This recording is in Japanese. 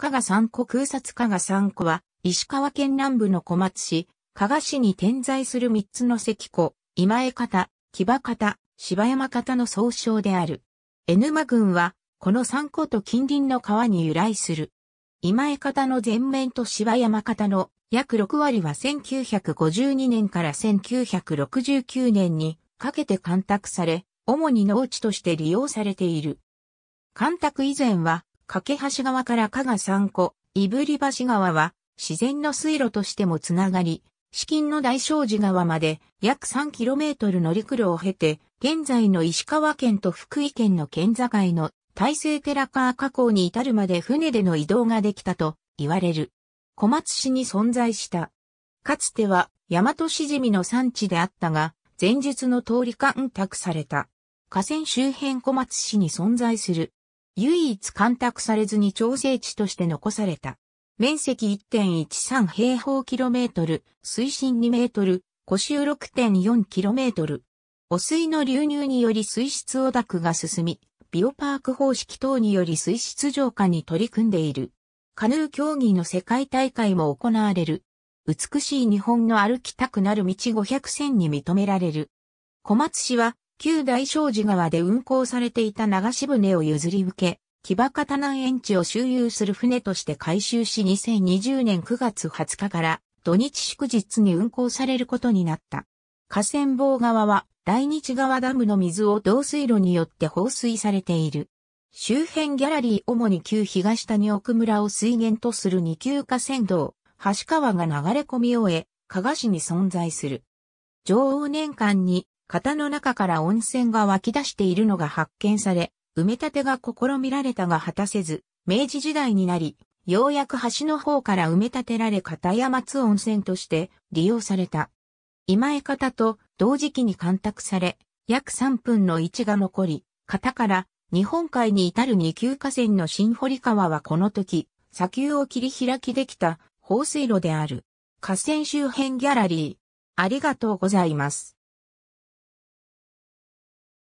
加賀三湖空撮加賀三湖は、石川県南部の小松市、加賀市に点在する三つの石湖、今江方、木場方、芝山方の総称である。江沼郡は、この三湖と近隣の川に由来する。今江方の前面と芝山方の約6割は1952年から1969年にかけて干拓され、主に農地として利用されている。干拓以前はけ橋川から加賀三個、いぶり橋川は自然の水路としてもつながり、資金の大正寺川まで約 3km 乗り来るを経て、現在の石川県と福井県の県境の大西寺川河口に至るまで船での移動ができたと言われる。小松市に存在した。かつては大和しじみの産地であったが、前述の通り干拓された。河川周辺小松市に存在する唯一干拓されずに調整地として残された。面積1.13平方キロメートル、水深2メートル、湖周6.4キロメートル。汚水の流入により水質汚濁が進み、ビオパーク方式等により水質浄化に取り組んでいる。カヌー競技の世界大会も行われる。美しい日本の歩きたくなる道500選に認められる。小松市は旧大正寺川で運行されていた流し船を譲り受け、木場方南園地を周遊する船として改修し2020年9月20日から土日祝日に運行されることになった。河川棒川は大日川ダムの水を導水路によって放水されている。周辺ギャラリー主に旧東谷奥村を水源とする二級河川道、橋川が流れ込み終え、加賀市に存在する。上往年間に型の中から温泉が湧き出しているのが発見され、埋め立てが試みられたが果たせず、明治時代になり、ようやく橋の方から埋め立てられ片山津温泉として利用された。今江方と同時期に干拓され、約3分の1が残り、型から日本海に至る二級河川の新堀川はこの時、砂丘を切り開きできた放水路である。河川周辺ギャラリー。ありがとうございます。